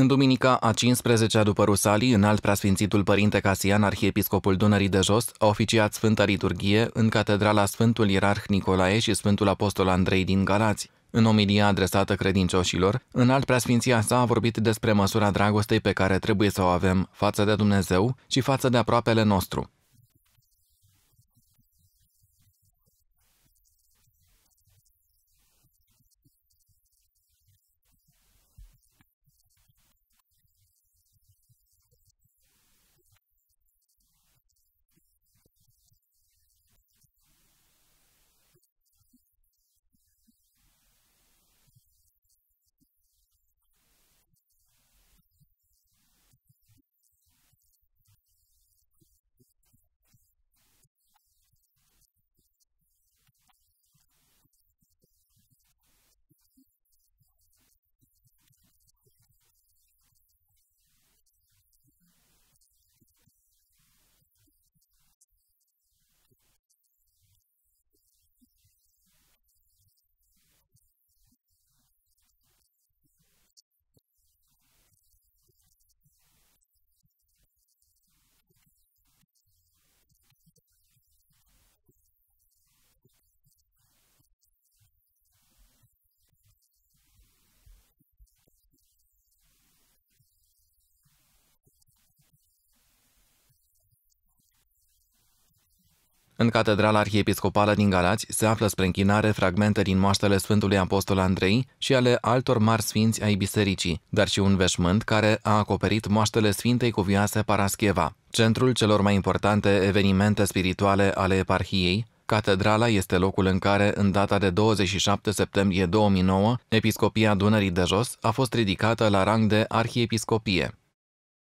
În duminica a 15-a după Rusalii, în alt preasfințitul părinte Casian, arhiepiscopul Dunării de Jos, a oficiat Sfânta Liturghie în catedrala Sfântul Ierarh Nicolae și Sfântul Apostol Andrei din Galați. În omilia adresată credincioșilor, în alt preasfinția sa a vorbit despre măsura dragostei pe care trebuie să o avem față de Dumnezeu și față de aproapele nostru. În Catedrala Arhiepiscopală din Galați se află spre închinare fragmente din moaștele Sfântului Apostol Andrei și ale altor mari sfinți ai bisericii, dar și un veșmânt care a acoperit moaștele Sfintei Cuvioase Parascheva. Centrul celor mai importante evenimente spirituale ale eparhiei, Catedrala este locul în care, în data de 27 septembrie 2009, Episcopia Dunării de Jos a fost ridicată la rang de arhiepiscopie.